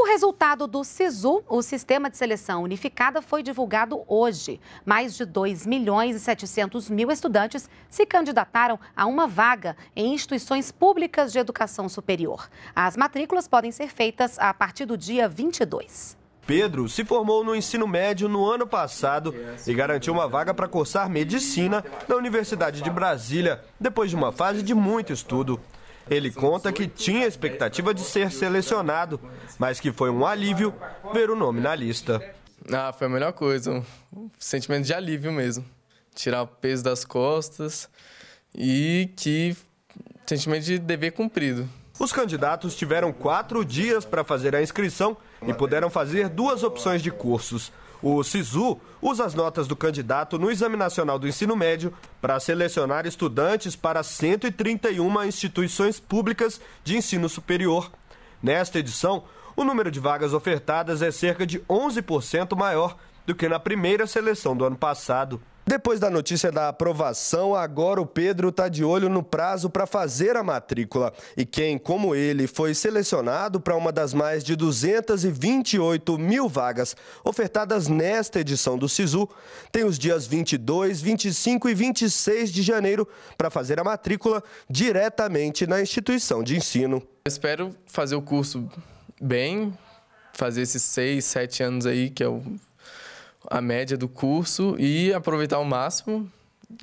O resultado do SISU, o Sistema de Seleção Unificada, foi divulgado hoje. Mais de 2 milhões e 700 mil estudantes se candidataram a uma vaga em instituições públicas de educação superior. As matrículas podem ser feitas a partir do dia 22. Pedro se formou no ensino médio no ano passado e garantiu uma vaga para cursar medicina na Universidade de Brasília, depois de uma fase de muito estudo. Ele conta que tinha expectativa de ser selecionado, mas que foi um alívio ver o nome na lista. Ah, foi a melhor coisa. Um sentimento de alívio mesmo. Tirar o peso das costas e que sentimento de dever cumprido. Os candidatos tiveram quatro dias para fazer a inscrição e puderam fazer duas opções de cursos: o SISU usa as notas do candidato no Exame Nacional do Ensino Médio para selecionar estudantes para 131 instituições públicas de ensino superior. Nesta edição, o número de vagas ofertadas é cerca de 11% maior do que na primeira seleção do ano passado. Depois da notícia da aprovação, agora o Pedro está de olho no prazo para fazer a matrícula. E quem, como ele, foi selecionado para uma das mais de 228 mil vagas ofertadas nesta edição do SISU, tem os dias 22, 25 e 26 de janeiro para fazer a matrícula diretamente na instituição de ensino. Eu espero fazer o curso bem, fazer esses seis, sete anos aí que eu a média do curso e aproveitar ao máximo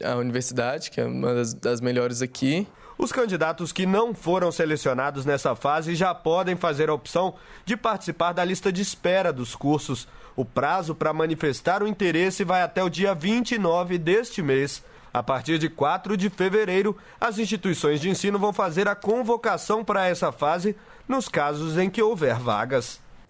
a universidade, que é uma das, das melhores aqui. Os candidatos que não foram selecionados nessa fase já podem fazer a opção de participar da lista de espera dos cursos. O prazo para manifestar o interesse vai até o dia 29 deste mês. A partir de 4 de fevereiro, as instituições de ensino vão fazer a convocação para essa fase nos casos em que houver vagas.